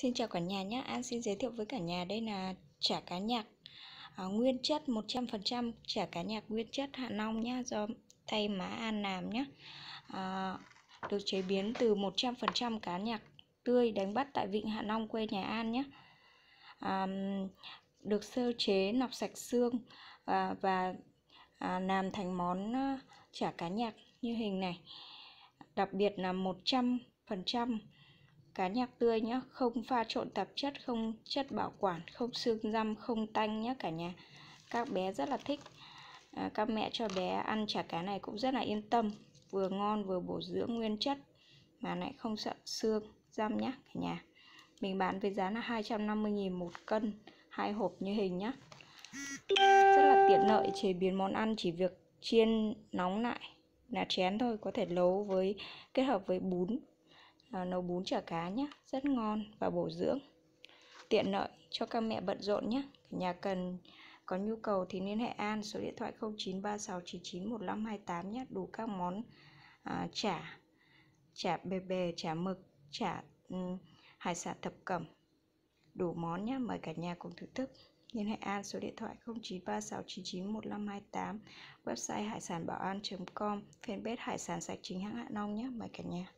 Xin chào cả nhà nhé, An xin giới thiệu với cả nhà đây là chả cá nhạc à, nguyên chất 100% chả cá nhạc nguyên chất Hạ Long nhé do thay má An làm nhé à, Được chế biến từ 100% cá nhạc tươi đánh bắt tại Vịnh Hạ Long quê nhà An nhé à, Được sơ chế lọc sạch xương à, và à, làm thành món à, chả cá nhạc như hình này Đặc biệt là 100% cá nhạc tươi nhé không pha trộn tạp chất không chất bảo quản không xương răm không tanh nhé cả nhà các bé rất là thích à, các mẹ cho bé ăn chả cá này cũng rất là yên tâm vừa ngon vừa bổ dưỡng nguyên chất mà lại không sợ xương răm nhé cả nhà mình bán với giá là 250.000 một cân hai hộp như hình nhé rất là tiện lợi chế biến món ăn chỉ việc chiên nóng lại là chén thôi có thể nấu với kết hợp với bún Ờ, nấu bún chả cá nhé rất ngon và bổ dưỡng tiện lợi cho các mẹ bận rộn nhé nhà cần có nhu cầu thì liên hệ An số điện thoại 0936991528 nhé đủ các món à, chả chả bề bề chả mực chả um, hải sản thập cẩm đủ món nhé mời cả nhà cùng thưởng thức liên hệ An số điện thoại 0936991528 website hải sản bảo an.com fanpage hải sản sạch chính hãng Hạ Long nhé mời cả nhà